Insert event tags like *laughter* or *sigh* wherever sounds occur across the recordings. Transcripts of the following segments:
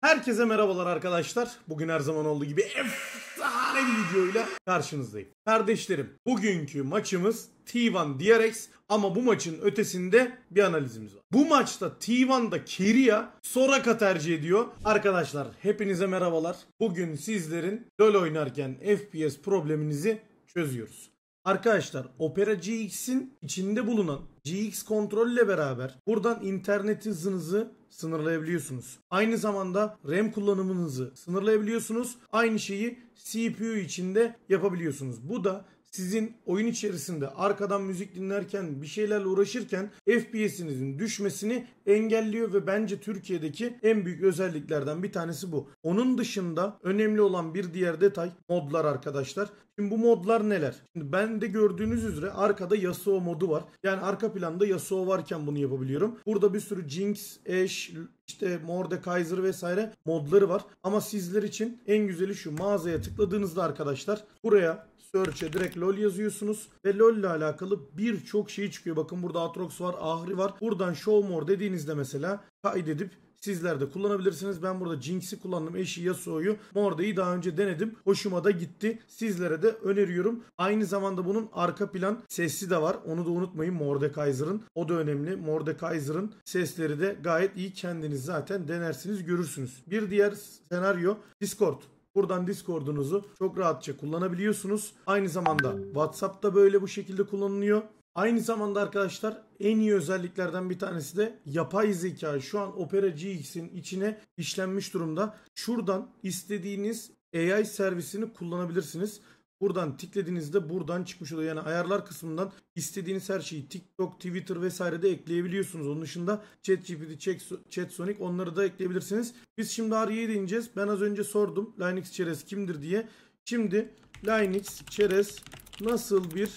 Herkese merhabalar arkadaşlar. Bugün her zaman olduğu gibi efsane bir videoyla karşınızdayım. Kardeşlerim bugünkü maçımız T1 DRX ama bu maçın ötesinde bir analizimiz var. Bu maçta T1'da Keria Soraka tercih ediyor. Arkadaşlar hepinize merhabalar. Bugün sizlerin LoL oynarken FPS probleminizi çözüyoruz. Arkadaşlar Opera GX'in içinde bulunan GX kontrolle beraber buradan internet hızınızı sınırlayabiliyorsunuz. Aynı zamanda RAM kullanımınızı sınırlayabiliyorsunuz. Aynı şeyi CPU içinde yapabiliyorsunuz. Bu da sizin oyun içerisinde arkadan müzik dinlerken bir şeylerle uğraşırken FPS'inizin düşmesini engelliyor ve bence Türkiye'deki en büyük özelliklerden bir tanesi bu. Onun dışında önemli olan bir diğer detay modlar arkadaşlar. Şimdi bu modlar neler? Şimdi ben de gördüğünüz üzere arkada Yasuo modu var. Yani arka planda Yasuo varken bunu yapabiliyorum. Burada bir sürü Jinx, Ashe, işte Mordekaiser vesaire modları var. Ama sizler için en güzeli şu mağazaya tıkladığınızda arkadaşlar buraya Search'e direkt LoL yazıyorsunuz ve LoL ile alakalı birçok şey çıkıyor. Bakın burada Atrox var, Ahri var. Buradan Show More dediğinizde mesela kaydedip sizler de kullanabilirsiniz. Ben burada Jinx'i kullandım. Eşi Yasuo'yu. Morda'yı daha önce denedim. Hoşuma da gitti. Sizlere de öneriyorum. Aynı zamanda bunun arka plan sesi de var. Onu da unutmayın Mordekaiser'ın. O da önemli. Mordekaiser'ın sesleri de gayet iyi. Kendiniz zaten denersiniz görürsünüz. Bir diğer senaryo Discord. Buradan Discord'unuzu çok rahatça kullanabiliyorsunuz. Aynı zamanda WhatsApp da böyle bu şekilde kullanılıyor. Aynı zamanda arkadaşlar en iyi özelliklerden bir tanesi de yapay zeka şu an Opera GX'in içine işlenmiş durumda. Şuradan istediğiniz AI servisini kullanabilirsiniz. Buradan tıkladığınızda buradan çıkmış oluyor. Yani ayarlar kısmından istediğiniz her şeyi TikTok, Twitter vesaire de ekleyebiliyorsunuz. Onun dışında ChatGPT, ChatSonic onları da ekleyebilirsiniz. Biz şimdi Arya'ya değineceğiz. Ben az önce sordum Linux çerez kimdir diye. Şimdi Linux çerez nasıl bir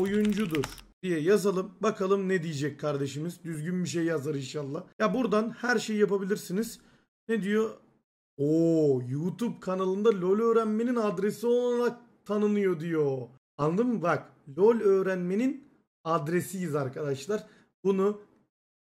oyuncudur diye yazalım. Bakalım ne diyecek kardeşimiz. Düzgün bir şey yazar inşallah. Ya buradan her şeyi yapabilirsiniz. Ne diyor? Oo YouTube kanalında LoL öğrenmenin adresi olarak tanınıyor diyor. Anladın mı? Bak LoL öğrenmenin adresiyiz arkadaşlar. Bunu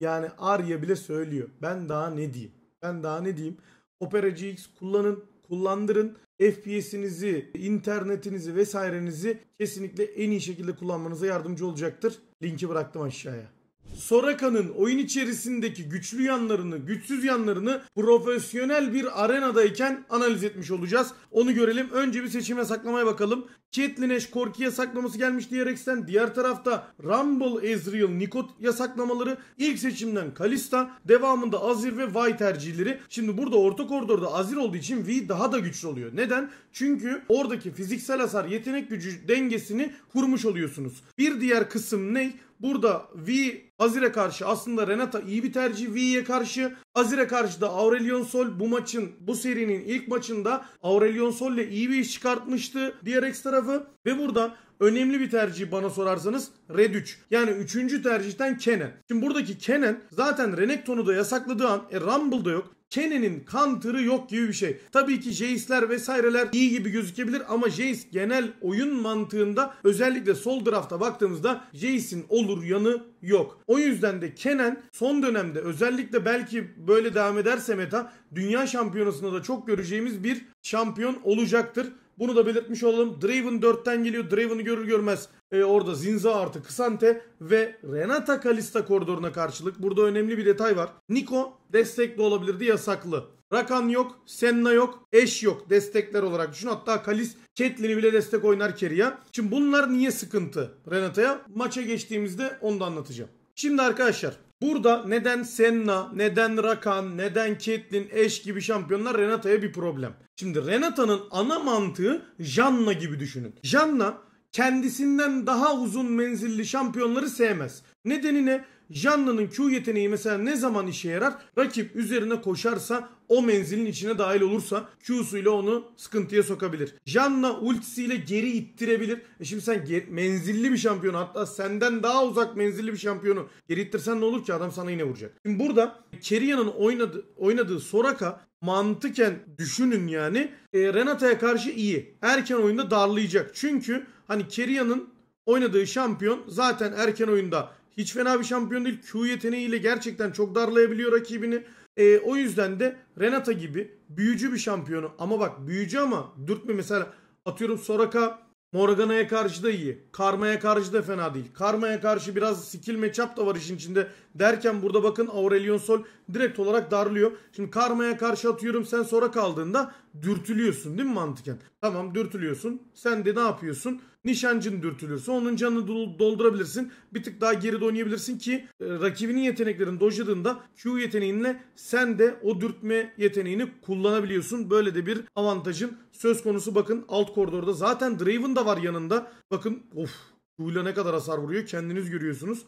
yani Arya bile söylüyor. Ben daha ne diyeyim? Ben daha ne diyeyim? Opera GX kullanın, kullandırın. FPS'inizi, internetinizi vesairenizi kesinlikle en iyi şekilde kullanmanıza yardımcı olacaktır. Linki bıraktım aşağıya. Soraka'nın oyun içerisindeki güçlü yanlarını, güçsüz yanlarını profesyonel bir arenadayken analiz etmiş olacağız. Onu görelim. Önce bir seçime saklamaya bakalım. Caitlyn Ash Korki yasaklaması gelmiş diyerekten. Diğer tarafta Rumble, Ezreal, Nikot yasaklamaları. ilk seçimden Kalista. Devamında Azir ve Vi tercihleri. Şimdi burada orta koridorda Azir olduğu için Vi daha da güçlü oluyor. Neden? Çünkü oradaki fiziksel hasar yetenek gücü dengesini kurmuş oluyorsunuz. Bir diğer kısım ne? Burada V Azir'e karşı aslında Renata iyi bir tercih V'ye karşı. Azir'e karşı da Aurelion Sol bu maçın bu serinin ilk maçında Aurelion Sol ile iyi bir iş çıkartmıştı diğer X tarafı. Ve burada önemli bir tercih bana sorarsanız Red 3. Yani üçüncü tercihten Kenan. Şimdi buradaki Kenan zaten Renekton'u da yasakladığı an e, Rumble'da yok. Kenny'nin counter'ı yok gibi bir şey. Tabii ki Jace'ler vesaireler iyi gibi gözükebilir ama Jace genel oyun mantığında özellikle sol drafta baktığımızda Jace'in olur yanı yok. O yüzden de Kenan son dönemde özellikle belki böyle devam ederse meta dünya şampiyonasında da çok göreceğimiz bir şampiyon olacaktır. Bunu da belirtmiş olalım. Draven 4'ten geliyor. Draven'ı görür görmez e, orada Zinza artı Kısante ve Renata Kalista koridoruna karşılık. Burada önemli bir detay var. Niko destekli olabilirdi yasaklı. Rakan yok, Senna yok, Eş yok destekler olarak düşün. Hatta Kalis Ketlin'i bile destek oynar Kerry'e. Şimdi bunlar niye sıkıntı Renata'ya? Maça geçtiğimizde onu da anlatacağım. Şimdi arkadaşlar burada neden Senna, neden Rakan, neden Ketlin Eş gibi şampiyonlar Renata'ya bir problem. Şimdi Renata'nın ana mantığı Janna gibi düşünün. Janna kendisinden daha uzun menzilli şampiyonları sevmez. Nedeni ne? Janna'nın Q yeteneği mesela ne zaman işe yarar? Rakip üzerine koşarsa o menzilin içine dahil olursa Q'suyla onu sıkıntıya sokabilir. Janna ultisiyle geri ittirebilir. E şimdi sen menzilli bir şampiyon hatta senden daha uzak menzilli bir şampiyonu geri ittirsen ne olur ki adam sana yine vuracak. Şimdi burada Keria'nın oynadı, oynadığı Soraka mantıken düşünün yani e, Renata'ya karşı iyi. Erken oyunda darlayacak. Çünkü hani Keria'nın oynadığı şampiyon zaten erken oyunda hiç fena bir şampiyon değil. Q yeteneğiyle gerçekten çok darlayabiliyor rakibini. E, o yüzden de Renata gibi büyücü bir şampiyonu ama bak büyücü ama dürtme mesela atıyorum Soraka Morgana'ya karşı da iyi. Karma'ya karşı da fena değil. Karma'ya karşı biraz skill matchup da var işin içinde. Derken burada bakın Aurelion Sol direkt olarak darlıyor. Şimdi Karma'ya karşı atıyorum sen sonra kaldığında dürtülüyorsun değil mi mantıken? Tamam dürtülüyorsun. Sen de ne yapıyorsun? Nişancın dürtülüyorsun. Onun canını doldurabilirsin. Bir tık daha geri oynayabilirsin ki e, rakibinin yeteneklerini dojladığında Q yeteneğinle sen de o dürtme yeteneğini kullanabiliyorsun. Böyle de bir avantajın söz konusu bakın alt koridorda. Zaten Draven da var yanında. Bakın of Q'yla ne kadar hasar vuruyor kendiniz görüyorsunuz.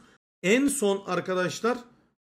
En son arkadaşlar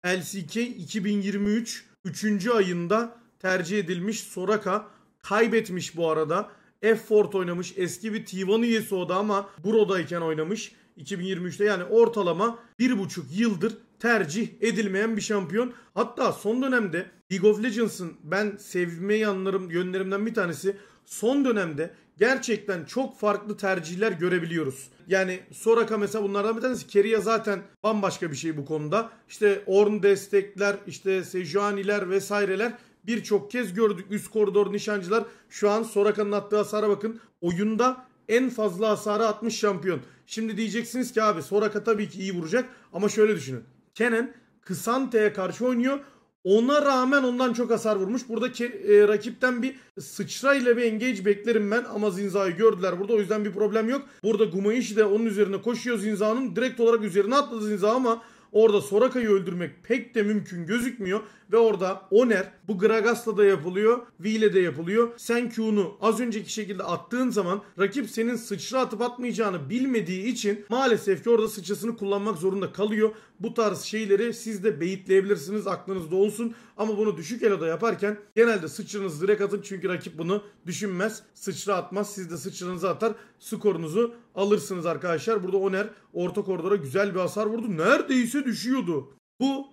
LCK 2023 3. ayında tercih edilmiş Soraka kaybetmiş bu arada. F-Fort oynamış. Eski bir T1 üyesi o da ama Bro'dayken oynamış. 2023'te yani ortalama 1,5 yıldır tercih edilmeyen bir şampiyon. Hatta son dönemde League of Legends'ın ben sevme yanlarım, yönlerimden bir tanesi son dönemde gerçekten çok farklı tercihler görebiliyoruz. Yani Soraka mesela bunlardan bir tanesi. Keria zaten bambaşka bir şey bu konuda. İşte Orn destekler, işte Sejuaniler vesaireler birçok kez gördük. Üst koridor nişancılar şu an Soraka'nın attığı hasara bakın. Oyunda en fazla hasara atmış şampiyon. Şimdi diyeceksiniz ki abi Soraka tabii ki iyi vuracak ama şöyle düşünün. Kenan Kısante'ye karşı oynuyor. Ona rağmen ondan çok hasar vurmuş. Burada e, rakipten bir sıçrayla bir engage beklerim ben. Ama Zinza'yı gördüler burada. O yüzden bir problem yok. Burada Gumayishi de onun üzerine koşuyor Zinza'nın. Direkt olarak üzerine atladı Zinza ama Orada Soraka'yı öldürmek pek de mümkün gözükmüyor ve orada Oner bu Gragas'la da yapılıyor, V ile de yapılıyor. Sen Q'nu az önceki şekilde attığın zaman rakip senin sıçra atıp atmayacağını bilmediği için maalesef ki orada sıçrasını kullanmak zorunda kalıyor. Bu tarz şeyleri siz de beyitleyebilirsiniz aklınızda olsun ama bunu düşük eloda yaparken genelde sıçranızı direkt atın çünkü rakip bunu düşünmez. Sıçra atmaz siz de sıçranızı atar skorunuzu alırsınız arkadaşlar. Burada Oner orta koridora güzel bir hasar vurdu. Neredeyse düşüyordu. Bu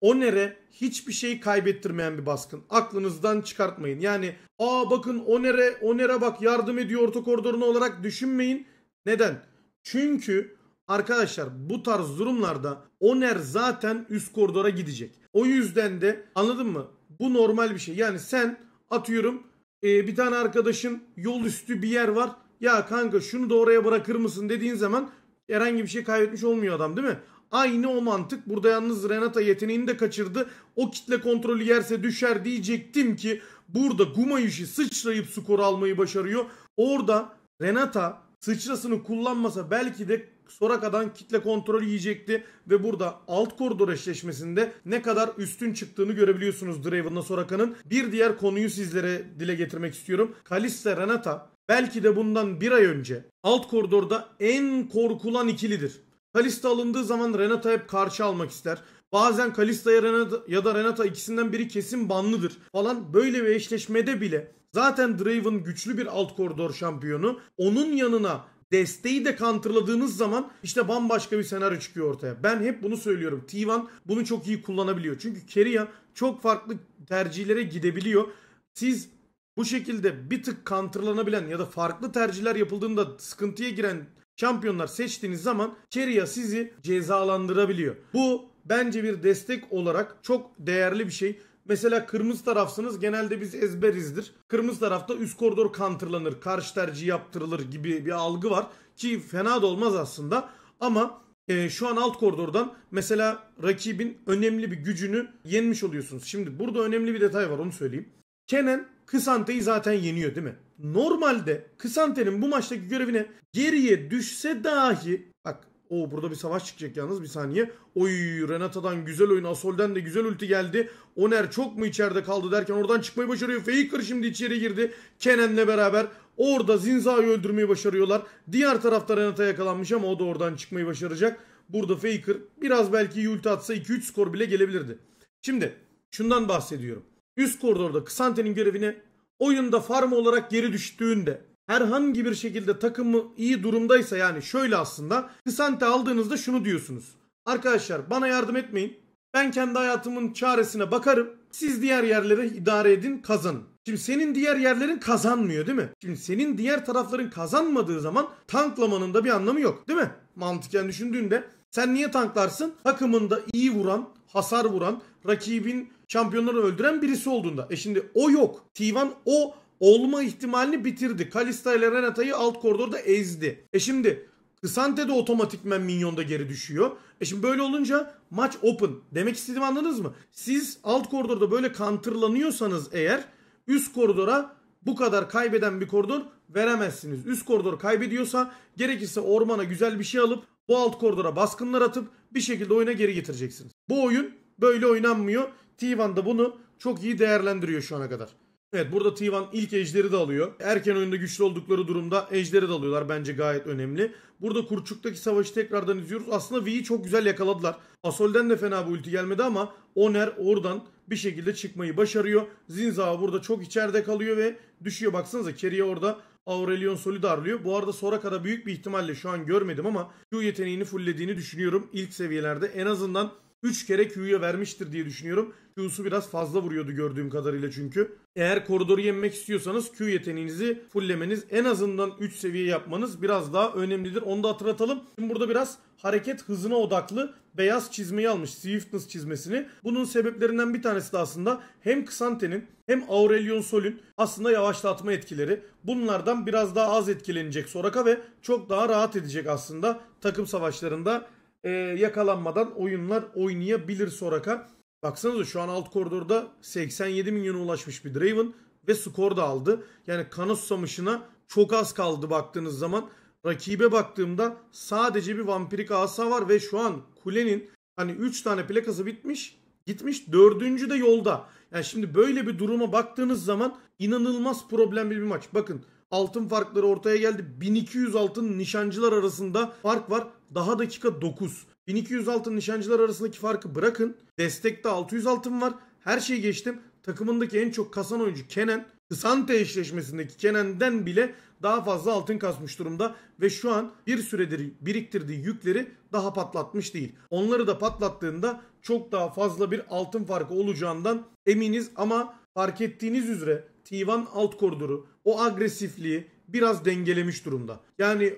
Oner'e hiçbir şey kaybettirmeyen bir baskın. Aklınızdan çıkartmayın. Yani aa bakın Oner'e Oner'e bak yardım ediyor orta koridoruna olarak düşünmeyin. Neden? Çünkü arkadaşlar bu tarz durumlarda Oner zaten üst koridora gidecek. O yüzden de anladın mı? Bu normal bir şey. Yani sen atıyorum e, bir tane arkadaşın yol üstü bir yer var ya kanka şunu da oraya bırakır mısın dediğin zaman herhangi bir şey kaybetmiş olmuyor adam değil mi? Aynı o mantık. Burada yalnız Renata yeteneğini de kaçırdı. O kitle kontrolü yerse düşer diyecektim ki burada Gumayushi sıçrayıp skoru almayı başarıyor. Orada Renata sıçrasını kullanmasa belki de Soraka'dan kitle kontrolü yiyecekti ve burada alt koridor eşleşmesinde ne kadar üstün çıktığını görebiliyorsunuz Draven'la Soraka'nın. Bir diğer konuyu sizlere dile getirmek istiyorum. Kalista Renata belki de bundan bir ay önce alt koridorda en korkulan ikilidir. Kalista alındığı zaman Renata hep karşı almak ister. Bazen Kalista'ya Renata ya da Renata ikisinden biri kesin banlıdır falan böyle bir eşleşmede bile zaten Draven güçlü bir alt koridor şampiyonu. Onun yanına desteği de counterladığınız zaman işte bambaşka bir senaryo çıkıyor ortaya. Ben hep bunu söylüyorum. T1 bunu çok iyi kullanabiliyor. Çünkü Keria çok farklı tercihlere gidebiliyor. Siz bu şekilde bir tık counterlanabilen ya da farklı tercihler yapıldığında sıkıntıya giren şampiyonlar seçtiğiniz zaman Keria sizi cezalandırabiliyor. Bu bence bir destek olarak çok değerli bir şey. Mesela kırmızı tarafsınız genelde biz ezberizdir. Kırmızı tarafta üst koridor counterlanır, karşı tercih yaptırılır gibi bir algı var. Ki fena da olmaz aslında ama e, şu an alt koridordan mesela rakibin önemli bir gücünü yenmiş oluyorsunuz. Şimdi burada önemli bir detay var onu söyleyeyim. Kenan Kısante'yi zaten yeniyor değil mi? Normalde Kısante'nin bu maçtaki görevine geriye düşse dahi bak o burada bir savaş çıkacak yalnız bir saniye. Oy Renata'dan güzel oyun Asol'den de güzel ulti geldi. Oner çok mu içeride kaldı derken oradan çıkmayı başarıyor. Faker şimdi içeri girdi. Kenen'le beraber orada Zinza'yı öldürmeyi başarıyorlar. Diğer tarafta Renata yakalanmış ama o da oradan çıkmayı başaracak. Burada Faker biraz belki ulti atsa 2-3 skor bile gelebilirdi. Şimdi şundan bahsediyorum. Üst koridorda Ksante'nin görevini oyunda farm olarak geri düştüğünde herhangi bir şekilde takımı iyi durumdaysa yani şöyle aslında Kısante aldığınızda şunu diyorsunuz. Arkadaşlar bana yardım etmeyin. Ben kendi hayatımın çaresine bakarım. Siz diğer yerleri idare edin kazanın. Şimdi senin diğer yerlerin kazanmıyor değil mi? Şimdi senin diğer tarafların kazanmadığı zaman tanklamanın da bir anlamı yok değil mi? Mantıken düşündüğünde sen niye tanklarsın? Takımında iyi vuran, hasar vuran, rakibin şampiyonları öldüren birisi olduğunda. E şimdi o yok. T1 o olma ihtimalini bitirdi. Kalista ile Renata'yı alt koridorda ezdi. E şimdi Kısante de otomatikmen minyonda geri düşüyor. E şimdi böyle olunca maç open. Demek istediğimi anladınız mı? Siz alt koridorda böyle kantırlanıyorsanız eğer üst koridora bu kadar kaybeden bir koridor veremezsiniz. Üst koridor kaybediyorsa gerekirse ormana güzel bir şey alıp bu alt koridora baskınlar atıp bir şekilde oyuna geri getireceksiniz. Bu oyun böyle oynanmıyor. T1 da bunu çok iyi değerlendiriyor şu ana kadar. Evet burada T1 ilk ejderi de alıyor. Erken oyunda güçlü oldukları durumda ejderi de alıyorlar. Bence gayet önemli. Burada Kurçuk'taki savaşı tekrardan izliyoruz. Aslında V'yi çok güzel yakaladılar. Asol'den de fena bir ulti gelmedi ama Oner oradan bir şekilde çıkmayı başarıyor. Zinza burada çok içeride kalıyor ve düşüyor. Baksanıza Kerry'e orada Aurelion Sol'ü darlıyor. Bu arada sonra kadar büyük bir ihtimalle şu an görmedim ama Q yeteneğini fulllediğini düşünüyorum ilk seviyelerde. En azından 3 kere Q'ya vermiştir diye düşünüyorum. Q'su biraz fazla vuruyordu gördüğüm kadarıyla çünkü. Eğer koridoru yenmek istiyorsanız Q yeteneğinizi fulllemeniz en azından 3 seviye yapmanız biraz daha önemlidir. Onu da hatırlatalım. Şimdi burada biraz hareket hızına odaklı beyaz çizmeyi almış Swiftness çizmesini. Bunun sebeplerinden bir tanesi de aslında hem Ksante'nin hem Aurelion Sol'ün aslında yavaşlatma etkileri. Bunlardan biraz daha az etkilenecek Soraka ve çok daha rahat edecek aslında takım savaşlarında e, yakalanmadan oyunlar oynayabilir Soraka. Baksanıza şu an alt koridorda 87 milyona ulaşmış bir Draven ve skor da aldı. Yani kanı susamışına çok az kaldı baktığınız zaman. Rakibe baktığımda sadece bir vampirik asa var ve şu an kulenin hani 3 tane plakası bitmiş gitmiş dördüncü de yolda. Yani şimdi böyle bir duruma baktığınız zaman inanılmaz problemli bir maç. Bakın altın farkları ortaya geldi. 1200 altın nişancılar arasında fark var. Daha dakika 9. 1200 altın nişancılar arasındaki farkı bırakın. Destekte 600 altın var. Her şeyi geçtim. Takımındaki en çok kasan oyuncu Kenan Sante eşleşmesindeki Kenan'den bile daha fazla altın kasmış durumda ve şu an bir süredir biriktirdiği yükleri daha patlatmış değil. Onları da patlattığında çok daha fazla bir altın farkı olacağından eminiz ama fark ettiğiniz üzere t alt koridoru o agresifliği biraz dengelemiş durumda. Yani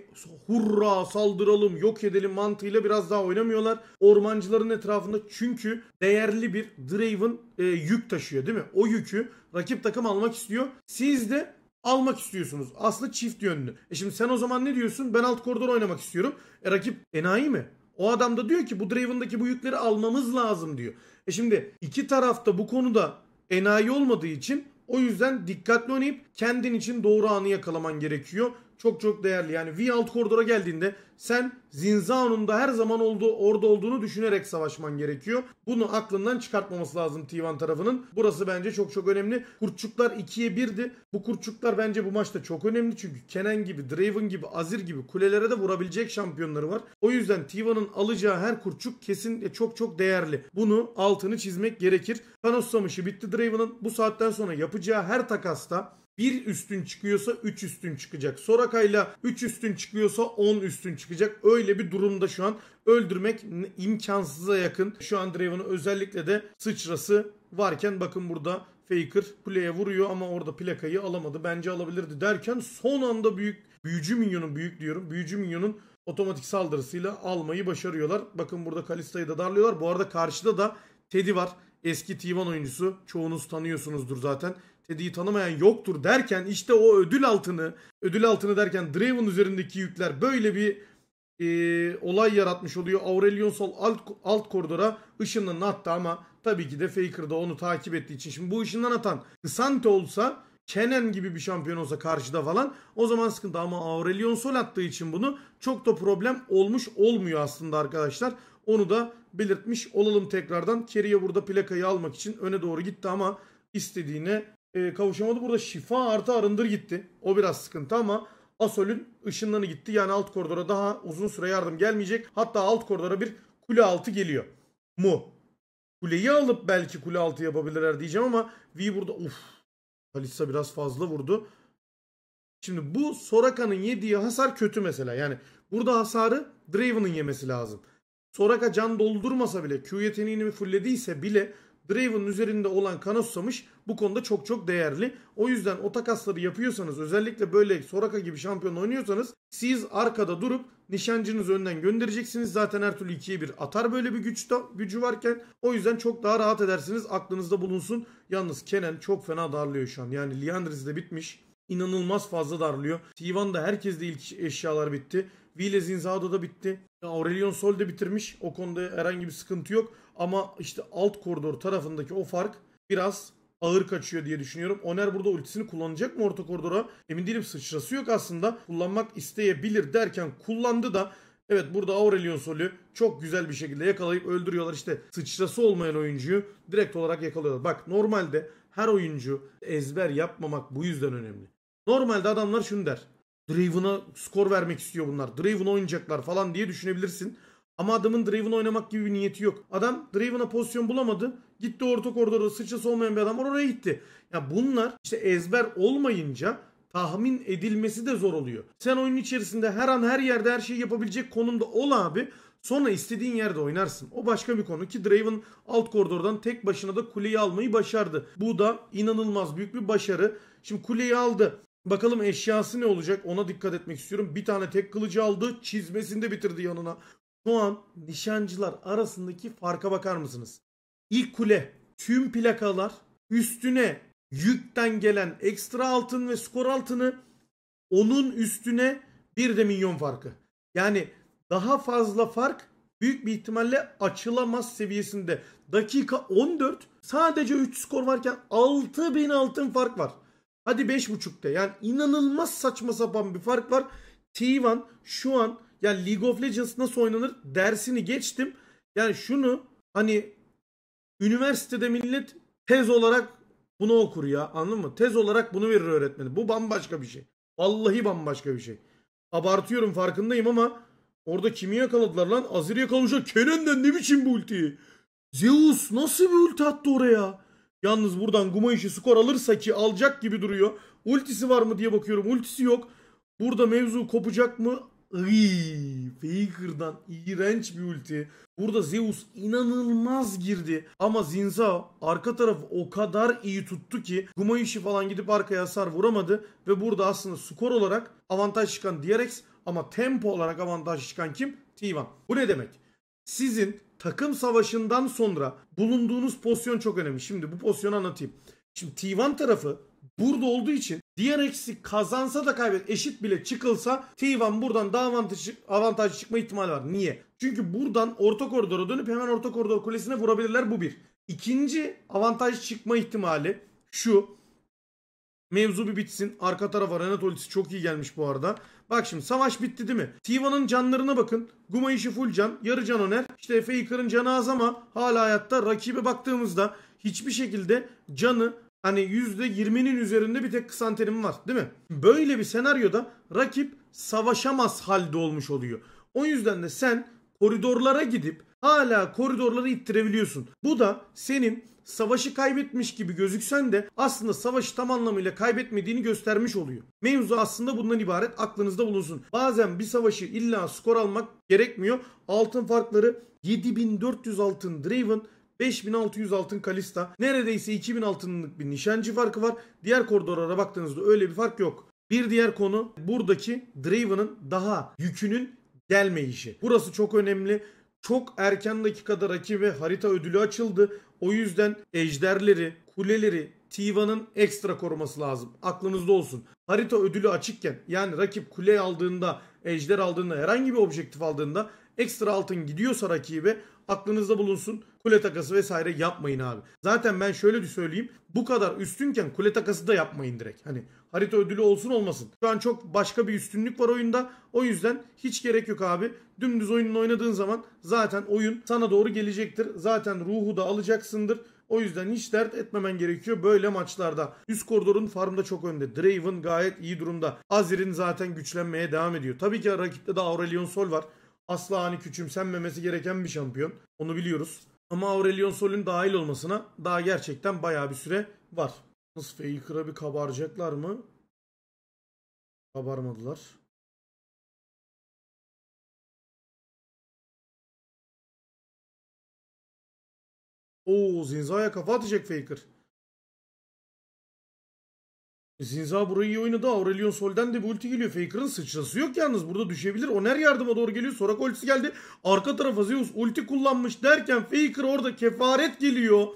hurra saldıralım yok edelim mantığıyla biraz daha oynamıyorlar. Ormancıların etrafında çünkü değerli bir Draven e, yük taşıyor değil mi? O yükü rakip takım almak istiyor. Siz de almak istiyorsunuz. Aslında çift yönlü. E şimdi sen o zaman ne diyorsun? Ben alt koridor oynamak istiyorum. E rakip enayi mi? O adam da diyor ki bu Draven'daki bu yükleri almamız lazım diyor. E şimdi iki tarafta bu konuda enayi olmadığı için o yüzden dikkatli oynayıp kendin için doğru anı yakalaman gerekiyor çok çok değerli. Yani V alt koridora geldiğinde sen Zinza'nın da her zaman olduğu orada olduğunu düşünerek savaşman gerekiyor. Bunu aklından çıkartmaması lazım T1 tarafının. Burası bence çok çok önemli. Kurtçuklar 2'ye 1'di. Bu kurtçuklar bence bu maçta çok önemli. Çünkü Kenan gibi, Draven gibi, Azir gibi kulelere de vurabilecek şampiyonları var. O yüzden T1'ın alacağı her kurtçuk kesin e, çok çok değerli. Bunu altını çizmek gerekir. Thanos Samış'ı bitti Draven'ın. Bu saatten sonra yapacağı her takasta 1 üstün çıkıyorsa 3 üstün çıkacak. Soraka'yla 3 üstün çıkıyorsa 10 üstün çıkacak. Öyle bir durumda şu an öldürmek imkansıza yakın. Şu an Draven'ın özellikle de sıçrası varken bakın burada Faker kuleye vuruyor ama orada plakayı alamadı. Bence alabilirdi derken son anda büyük büyücü minyonun büyük diyorum. Büyücü minyonun otomatik saldırısıyla almayı başarıyorlar. Bakın burada Kalista'yı da darlıyorlar. Bu arada karşıda da Teddy var. Eski T1 oyuncusu. Çoğunuz tanıyorsunuzdur zaten. Teddy'yi tanımayan yoktur derken işte o ödül altını, ödül altını derken Draven üzerindeki yükler böyle bir e, olay yaratmış oluyor. Aurelion Sol alt, alt koridora ışınlarını attı ama tabii ki de Faker da onu takip ettiği için. Şimdi bu ışından atan Kısante olsa Kenan gibi bir şampiyon olsa karşıda falan o zaman sıkıntı ama Aurelion Sol attığı için bunu çok da problem olmuş olmuyor aslında arkadaşlar. Onu da belirtmiş olalım tekrardan. Keriye burada plakayı almak için öne doğru gitti ama istediğine e, kavuşamadı. Burada şifa artı arındır gitti. O biraz sıkıntı ama Asol'ün ışınlanı gitti. Yani alt koridora daha uzun süre yardım gelmeyecek. Hatta alt koridora bir kule altı geliyor. Mu. Kuleyi alıp belki kule altı yapabilirler diyeceğim ama V burada uf. Kalissa biraz fazla vurdu. Şimdi bu Soraka'nın yediği hasar kötü mesela. Yani burada hasarı Draven'ın yemesi lazım. Soraka can doldurmasa bile Q yeteneğini fullediyse bile Draven'ın üzerinde olan kana susamış bu konuda çok çok değerli. O yüzden o takasları yapıyorsanız özellikle böyle Soraka gibi şampiyon oynuyorsanız siz arkada durup nişancınızı önden göndereceksiniz. Zaten her türlü ikiye bir atar böyle bir güçte, gücü varken. O yüzden çok daha rahat edersiniz. Aklınızda bulunsun. Yalnız Kenan çok fena darlıyor şu an. Yani Liandris de bitmiş inanılmaz fazla darlıyor. Sivan'da herkes de ilk eşyalar bitti. Vile Zinzado da bitti. Aurelion Sol de bitirmiş. O konuda herhangi bir sıkıntı yok. Ama işte alt koridor tarafındaki o fark biraz ağır kaçıyor diye düşünüyorum. Oner burada ultisini kullanacak mı orta koridora? Emin değilim sıçrası yok aslında. Kullanmak isteyebilir derken kullandı da Evet burada Aurelion Sol'ü çok güzel bir şekilde yakalayıp öldürüyorlar. İşte sıçrası olmayan oyuncuyu direkt olarak yakalıyorlar. Bak normalde her oyuncu ezber yapmamak bu yüzden önemli. Normalde adamlar şunu der. Draven'a skor vermek istiyor bunlar. Draven oynayacaklar falan diye düşünebilirsin. Ama adamın Draven oynamak gibi bir niyeti yok. Adam Draven'a pozisyon bulamadı. Gitti orta koridorda sıçrası olmayan bir adam var oraya gitti. Ya bunlar işte ezber olmayınca tahmin edilmesi de zor oluyor. Sen oyunun içerisinde her an her yerde her şeyi yapabilecek konumda ol abi. Sonra istediğin yerde oynarsın. O başka bir konu ki Draven alt koridordan tek başına da kuleyi almayı başardı. Bu da inanılmaz büyük bir başarı. Şimdi kuleyi aldı. Bakalım eşyası ne olacak ona dikkat etmek istiyorum. Bir tane tek kılıcı aldı çizmesinde bitirdi yanına. Şu an nişancılar arasındaki farka bakar mısınız? İlk kule tüm plakalar üstüne yükten gelen ekstra altın ve skor altını onun üstüne bir de milyon farkı. Yani daha fazla fark büyük bir ihtimalle açılamaz seviyesinde. Dakika 14 sadece 3 skor varken 6000 altın fark var. Hadi 5.5'te. Yani inanılmaz saçma sapan bir fark var. T1 şu an yani League of Legends nasıl oynanır dersini geçtim. Yani şunu hani üniversitede millet tez olarak bunu okur ya anladın mı? Tez olarak bunu verir öğretmeni. Bu bambaşka bir şey. Vallahi bambaşka bir şey. Abartıyorum farkındayım ama orada kimi yakaladılar lan? Azir yakalamışlar. Kenan'den ne biçim bu ultiyi? Zeus nasıl bir ulti attı oraya? Yalnız buradan Gumayiş'i skor alırsa ki alacak gibi duruyor. Ultisi var mı diye bakıyorum. Ultisi yok. Burada mevzu kopacak mı? Iy, Faker'dan iğrenç bir ulti. Burada Zeus inanılmaz girdi. Ama Zinza arka tarafı o kadar iyi tuttu ki Gumayiş'i falan gidip arkaya hasar vuramadı. Ve burada aslında skor olarak avantaj çıkan DRX ama tempo olarak avantaj çıkan kim? T1. Bu ne demek? sizin takım savaşından sonra bulunduğunuz pozisyon çok önemli. Şimdi bu pozisyonu anlatayım. Şimdi T1 tarafı burada olduğu için diğer eksi kazansa da kaybet eşit bile çıkılsa T1 buradan daha avantajlı, avantajlı çıkma ihtimali var. Niye? Çünkü buradan orta koridora dönüp hemen orta koridor kulesine vurabilirler bu bir. İkinci avantaj çıkma ihtimali şu. Mevzu bir bitsin. Arka taraf Renet çok iyi gelmiş bu arada. Bak şimdi savaş bitti değil mi? Tiva'nın canlarına bakın. Guma işi full can. Yarı can Öner. İşte Efe Yıkar'ın canı az ama hala hayatta. Rakibe baktığımızda hiçbir şekilde canı hani %20'nin üzerinde bir tek kısanterim var değil mi? Böyle bir senaryoda rakip savaşamaz halde olmuş oluyor. O yüzden de sen koridorlara gidip hala koridorları ittirebiliyorsun. Bu da senin savaşı kaybetmiş gibi gözüksen de aslında savaşı tam anlamıyla kaybetmediğini göstermiş oluyor. Mevzu aslında bundan ibaret aklınızda bulunsun. Bazen bir savaşı illa skor almak gerekmiyor. Altın farkları 7400 altın Draven 5600 altın Kalista. Neredeyse 2000 altınlık bir nişancı farkı var. Diğer koridorlara baktığınızda öyle bir fark yok. Bir diğer konu buradaki Draven'ın daha yükünün gelmeyişi. Burası çok önemli. Çok erken dakikada rakibe harita ödülü açıldı. O yüzden ejderleri, kuleleri Tiva'nın ekstra koruması lazım. Aklınızda olsun. Harita ödülü açıkken yani rakip kule aldığında, ejder aldığında, herhangi bir objektif aldığında ekstra altın gidiyorsa rakibe aklınızda bulunsun. Kule takası vesaire yapmayın abi. Zaten ben şöyle de söyleyeyim. Bu kadar üstünken kule takası da yapmayın direkt. Hani harita ödülü olsun olmasın. Şu an çok başka bir üstünlük var oyunda. O yüzden hiç gerek yok abi. Dümdüz oyununu oynadığın zaman zaten oyun sana doğru gelecektir. Zaten ruhu da alacaksındır. O yüzden hiç dert etmemen gerekiyor böyle maçlarda. Üst koridorun farmda çok önde. Draven gayet iyi durumda. Azir'in zaten güçlenmeye devam ediyor. Tabii ki rakipte de Aurelion Sol var asla hani küçümsenmemesi gereken bir şampiyon. Onu biliyoruz. Ama Aurelion Sol'ün dahil olmasına daha gerçekten baya bir süre var. Nasıl Faker'a bir kabaracaklar mı? Kabarmadılar. Oo Zinza'ya kafa atacak Faker. Zinza burayı iyi oynadı. Aurelion Sol'den de bu ulti geliyor. Faker'ın sıçrası yok yalnız. Burada düşebilir. Oner yardıma doğru geliyor. Sorak ultisi geldi. Arka tarafa Zeus ulti kullanmış derken Faker orada kefaret geliyor.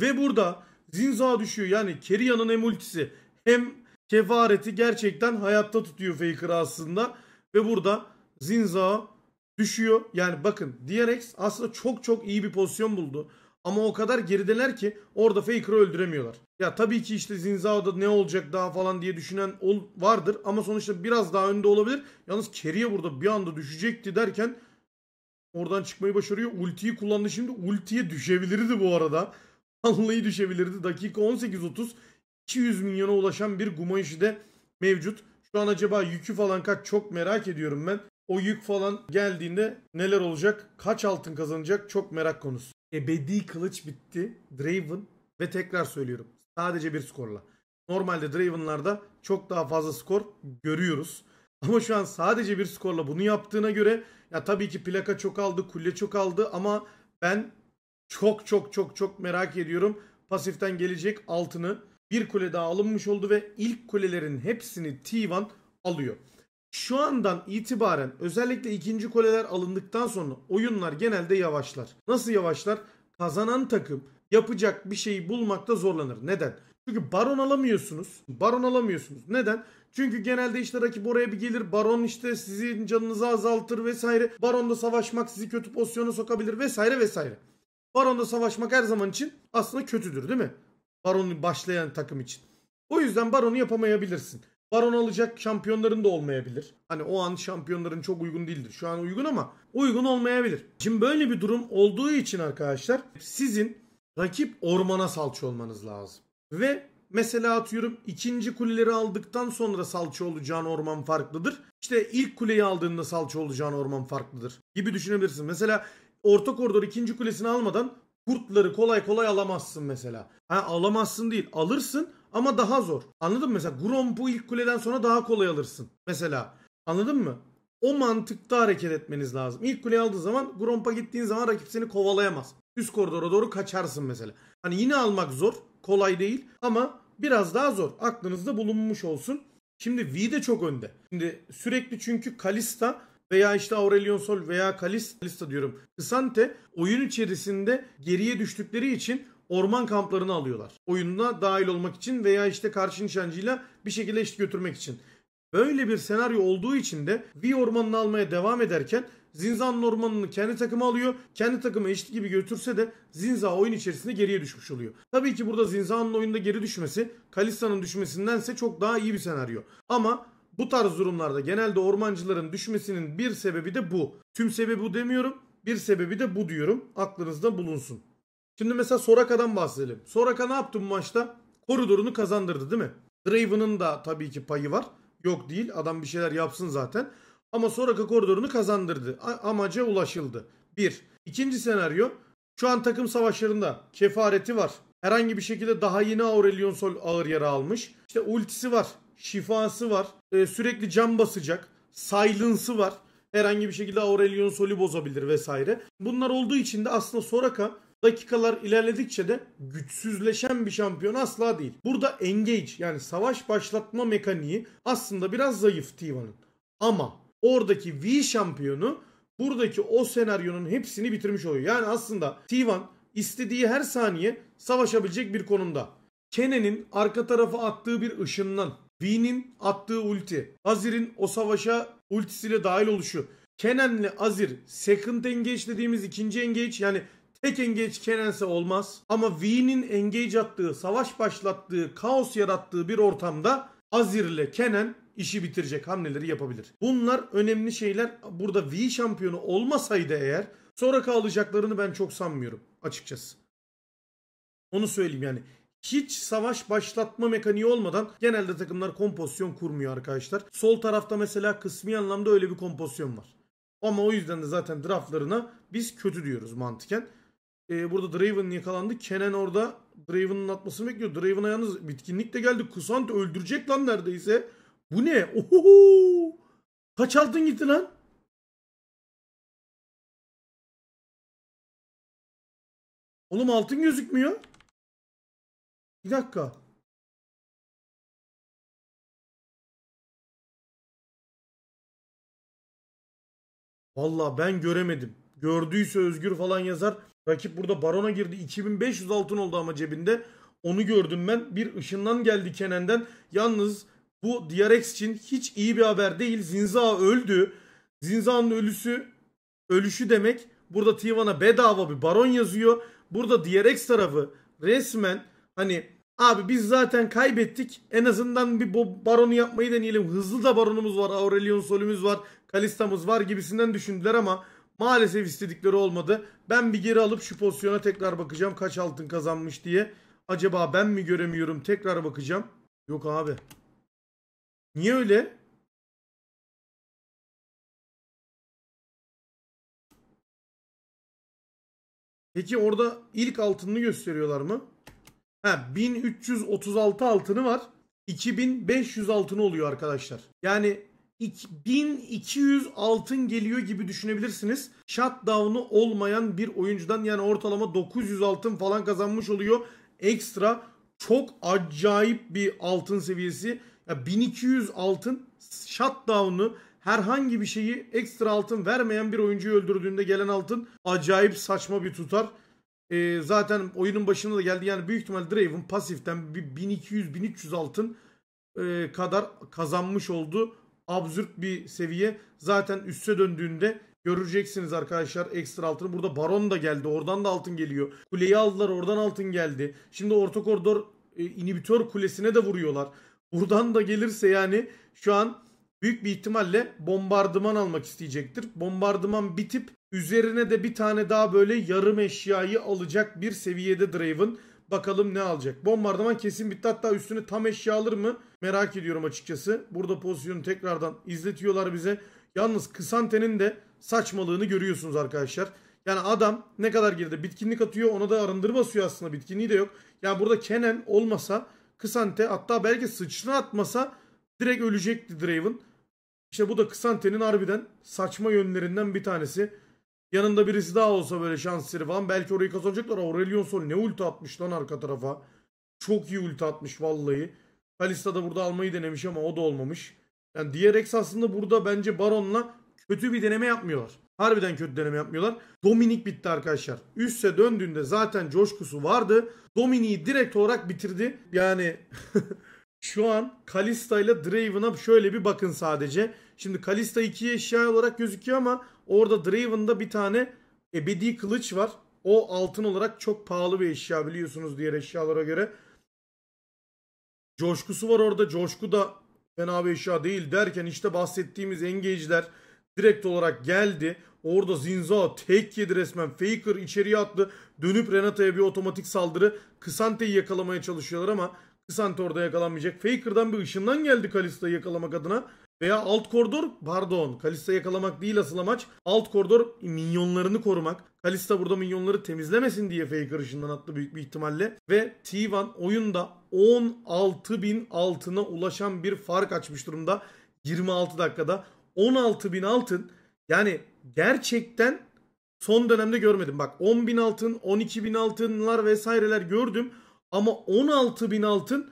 Ve burada Zinza düşüyor. Yani Keria'nın hem ultisi hem kefareti gerçekten hayatta tutuyor Faker aslında. Ve burada Zinza düşüyor. Yani bakın DRX aslında çok çok iyi bir pozisyon buldu. Ama o kadar gerideler ki orada Faker'ı öldüremiyorlar. Ya tabii ki işte Zinzao'da ne olacak daha falan diye düşünen ol vardır. Ama sonuçta biraz daha önde olabilir. Yalnız Kerry'e burada bir anda düşecekti derken oradan çıkmayı başarıyor. Ultiyi kullandı şimdi. Ultiye düşebilirdi bu arada. Anlayı *laughs* düşebilirdi. Dakika 18.30 200 milyona ulaşan bir Gumo işi de mevcut. Şu an acaba yükü falan kaç çok merak ediyorum ben o yük falan geldiğinde neler olacak? Kaç altın kazanacak? Çok merak konusu. Ebedi kılıç bitti. Draven ve tekrar söylüyorum. Sadece bir skorla. Normalde Draven'larda çok daha fazla skor görüyoruz. *laughs* Ama şu an sadece bir skorla bunu yaptığına göre ya tabii ki plaka çok aldı, kule çok aldı ama ben çok çok çok çok merak ediyorum. Pasiften gelecek altını bir kule daha alınmış oldu ve ilk kulelerin hepsini T1 alıyor şu andan itibaren özellikle ikinci koleler alındıktan sonra oyunlar genelde yavaşlar. Nasıl yavaşlar? Kazanan takım yapacak bir şeyi bulmakta zorlanır. Neden? Çünkü baron alamıyorsunuz. Baron alamıyorsunuz. Neden? Çünkü genelde işte rakip oraya bir gelir. Baron işte sizin canınızı azaltır vesaire. Baronda savaşmak sizi kötü pozisyona sokabilir vesaire vesaire. Baronda savaşmak her zaman için aslında kötüdür değil mi? Baronu başlayan takım için. O yüzden baronu yapamayabilirsin. Baron alacak şampiyonların da olmayabilir. Hani o an şampiyonların çok uygun değildir. Şu an uygun ama uygun olmayabilir. Şimdi böyle bir durum olduğu için arkadaşlar sizin rakip ormana salça olmanız lazım. Ve mesela atıyorum ikinci kuleleri aldıktan sonra salça olacağın orman farklıdır. İşte ilk kuleyi aldığında salça olacağın orman farklıdır gibi düşünebilirsin. Mesela orta koridor ikinci kulesini almadan kurtları kolay kolay alamazsın mesela. Ha, alamazsın değil alırsın ama daha zor. Anladın mı? Mesela Gromp'u ilk kuleden sonra daha kolay alırsın. Mesela. Anladın mı? O mantıkta hareket etmeniz lazım. İlk kuleyi aldığı zaman Gromp'a gittiğin zaman rakip seni kovalayamaz. Üst koridora doğru kaçarsın mesela. Hani yine almak zor. Kolay değil ama biraz daha zor. Aklınızda bulunmuş olsun. Şimdi V de çok önde. Şimdi sürekli çünkü Kalista veya işte Aurelion Sol veya Kalista, Kalista diyorum. Kısante oyun içerisinde geriye düştükleri için orman kamplarını alıyorlar. Oyununa dahil olmak için veya işte karşı nişancıyla bir şekilde eşit götürmek için. Böyle bir senaryo olduğu için de V ormanını almaya devam ederken Zinza'nın ormanını kendi takımı alıyor. Kendi takımı eşit gibi götürse de Zinza oyun içerisinde geriye düşmüş oluyor. Tabii ki burada Zinza'nın oyunda geri düşmesi Kalista'nın düşmesindense çok daha iyi bir senaryo. Ama bu tarz durumlarda genelde ormancıların düşmesinin bir sebebi de bu. Tüm sebebi bu demiyorum. Bir sebebi de bu diyorum. Aklınızda bulunsun. Şimdi mesela Soraka'dan bahsedelim. Soraka ne yaptı bu maçta? Koridorunu kazandırdı değil mi? Draven'ın da tabii ki payı var. Yok değil. Adam bir şeyler yapsın zaten. Ama Soraka koridorunu kazandırdı. Amaca ulaşıldı. Bir. İkinci senaryo. Şu an takım savaşlarında kefareti var. Herhangi bir şekilde daha yeni Aurelion Sol ağır yara almış. İşte ultisi var. Şifası var. Ee, sürekli cam basacak. Silence'ı var. Herhangi bir şekilde Aurelion Sol'ü bozabilir vesaire. Bunlar olduğu için de aslında Soraka dakikalar ilerledikçe de güçsüzleşen bir şampiyon asla değil. Burada engage yani savaş başlatma mekaniği aslında biraz zayıf Tiva'nın. Ama oradaki V şampiyonu buradaki o senaryonun hepsini bitirmiş oluyor. Yani aslında Tivan istediği her saniye savaşabilecek bir konumda. Kenen'in arka tarafa attığı bir ışından, V'nin attığı ulti, Azir'in o savaşa ultisiyle dahil oluşu, Kenan'le Azir second engage dediğimiz ikinci engage yani Tek engage Kenense olmaz ama V'nin engage attığı, savaş başlattığı, kaos yarattığı bir ortamda Azir ile Kenen işi bitirecek hamleleri yapabilir. Bunlar önemli şeyler. Burada V şampiyonu olmasaydı eğer sonra kalacaklarını ben çok sanmıyorum açıkçası. Onu söyleyeyim yani. Hiç savaş başlatma mekaniği olmadan genelde takımlar kompozisyon kurmuyor arkadaşlar. Sol tarafta mesela kısmi anlamda öyle bir kompozisyon var. Ama o yüzden de zaten draftlarına biz kötü diyoruz mantıken. E, burada Draven yakalandı. Kenan orada Draven'ın atmasını bekliyor. Draven'a yalnız bitkinlik de geldi. Kusant öldürecek lan neredeyse. Bu ne? Oho! Kaç altın gitti lan? Oğlum altın gözükmüyor. Bir dakika. Vallahi ben göremedim. Gördüyse Özgür falan yazar. Rakip burada barona girdi. 2500 altın oldu ama cebinde. Onu gördüm ben. Bir ışından geldi Kenen'den. Yalnız bu DRX için hiç iyi bir haber değil. Zinza öldü. Zinza'nın ölüsü ölüşü demek. Burada t bedava bir baron yazıyor. Burada DRX tarafı resmen hani abi biz zaten kaybettik. En azından bir baronu yapmayı deneyelim. Hızlı da baronumuz var. Aurelion Sol'ümüz var. Kalista'mız var gibisinden düşündüler ama Maalesef istedikleri olmadı. Ben bir geri alıp şu pozisyona tekrar bakacağım. Kaç altın kazanmış diye. Acaba ben mi göremiyorum? Tekrar bakacağım. Yok abi. Niye öyle? Peki orada ilk altınını gösteriyorlar mı? Ha 1336 altını var. 2500 altını oluyor arkadaşlar. Yani 1200 altın geliyor gibi düşünebilirsiniz. Shutdown'u olmayan bir oyuncudan yani ortalama 900 altın falan kazanmış oluyor. Ekstra çok acayip bir altın seviyesi. Ya 1200 altın shutdown'u herhangi bir şeyi ekstra altın vermeyen bir oyuncuyu öldürdüğünde gelen altın acayip saçma bir tutar. Ee, zaten oyunun başında da geldi yani büyük ihtimal Draven pasiften 1200-1300 altın e, kadar kazanmış oldu absürt bir seviye. Zaten üste döndüğünde göreceksiniz arkadaşlar ekstra altını. Burada baron da geldi. Oradan da altın geliyor. Kuleyi aldılar. Oradan altın geldi. Şimdi orta koridor e, inhibitör kulesine de vuruyorlar. Buradan da gelirse yani şu an büyük bir ihtimalle bombardıman almak isteyecektir. Bombardıman bitip üzerine de bir tane daha böyle yarım eşyayı alacak bir seviyede Draven. Bakalım ne alacak. Bombardıman kesin bitti. Hatta üstüne tam eşya alır mı? Merak ediyorum açıkçası. Burada pozisyonu tekrardan izletiyorlar bize. Yalnız Kısante'nin de saçmalığını görüyorsunuz arkadaşlar. Yani adam ne kadar geride bitkinlik atıyor ona da arındır basıyor aslında bitkinliği de yok. Yani burada Kenen olmasa Kısante hatta belki sıçrını atmasa direkt ölecekti Draven. İşte bu da Kısante'nin harbiden saçma yönlerinden bir tanesi. Yanında birisi daha olsa böyle şansları falan belki orayı kazanacaklar. Aurelion Sol ne ulti atmış lan arka tarafa. Çok iyi ulti atmış vallahi. Kalista da burada almayı denemiş ama o da olmamış. Yani diğer ex aslında burada bence Baron'la kötü bir deneme yapmıyorlar. Harbiden kötü deneme yapmıyorlar. Dominik bitti arkadaşlar. Üste döndüğünde zaten coşkusu vardı. Dominik'i direkt olarak bitirdi. Yani *laughs* şu an Kalista ile Draven'a şöyle bir bakın sadece. Şimdi Kalista 2 eşya olarak gözüküyor ama Orada Draven'da bir tane ebedi kılıç var. O altın olarak çok pahalı bir eşya biliyorsunuz diğer eşyalara göre. Coşkusu var orada. Coşku da fena bir eşya değil derken işte bahsettiğimiz engage'ler direkt olarak geldi. Orada Zinza tek yedi resmen. Faker içeriye attı. Dönüp Renata'ya bir otomatik saldırı. Kısante'yi yakalamaya çalışıyorlar ama Kısante orada yakalanmayacak. Faker'dan bir ışından geldi Kalista'yı yakalamak adına. Veya alt koridor pardon Kalista yakalamak değil asıl amaç. Alt koridor minyonlarını korumak. Kalista burada minyonları temizlemesin diye Faker ışından attı büyük bir ihtimalle. Ve T1 oyunda bin altına ulaşan bir fark açmış durumda. 26 dakikada 16 bin altın. Yani gerçekten son dönemde görmedim. Bak 10 bin altın, 12 bin altınlar vesaireler gördüm. Ama 16 bin altın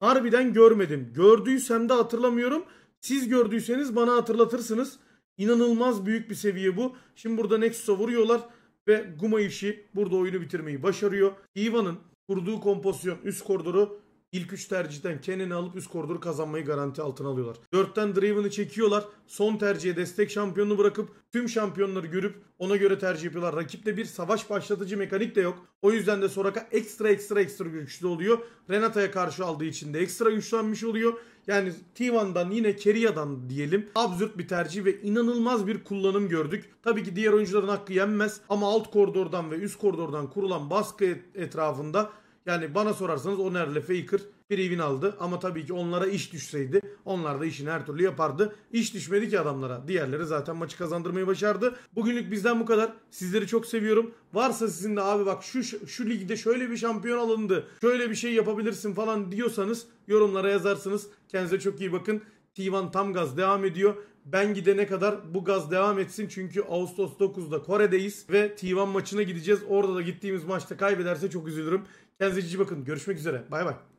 harbiden görmedim. Gördüysem de hatırlamıyorum. Siz gördüyseniz bana hatırlatırsınız. İnanılmaz büyük bir seviye bu. Şimdi burada Nexus'a vuruyorlar ve Guma işi burada oyunu bitirmeyi başarıyor. Ivan'ın kurduğu kompozisyon üst koridoru ilk 3 tercihten Kenan'ı alıp üst koridoru kazanmayı garanti altına alıyorlar. 4'ten Draven'ı çekiyorlar. Son tercihe destek şampiyonunu bırakıp tüm şampiyonları görüp ona göre tercih yapıyorlar. Rakipte bir savaş başlatıcı mekanik de yok. O yüzden de Soraka ekstra ekstra ekstra güçlü oluyor. Renata'ya karşı aldığı için de ekstra güçlenmiş oluyor. Yani Tivan'dan yine Keria'dan diyelim absürt bir tercih ve inanılmaz bir kullanım gördük. Tabii ki diğer oyuncuların hakkı yenmez ama alt koridordan ve üst koridordan kurulan baskı etrafında yani bana sorarsanız Oner ile Faker bir evin aldı ama tabii ki onlara iş düşseydi onlar da işini her türlü yapardı. İş düşmedi ki adamlara. Diğerleri zaten maçı kazandırmayı başardı. Bugünlük bizden bu kadar. Sizleri çok seviyorum. Varsa sizin de abi bak şu şu ligde şöyle bir şampiyon alındı. Şöyle bir şey yapabilirsin falan diyorsanız yorumlara yazarsınız. Kendinize çok iyi bakın. T1 tam gaz devam ediyor. Ben gidene kadar bu gaz devam etsin çünkü Ağustos 9'da Kore'deyiz ve T1 maçına gideceğiz. Orada da gittiğimiz maçta kaybederse çok üzülürüm. Kendinize iyi bakın. Görüşmek üzere. Bay bay.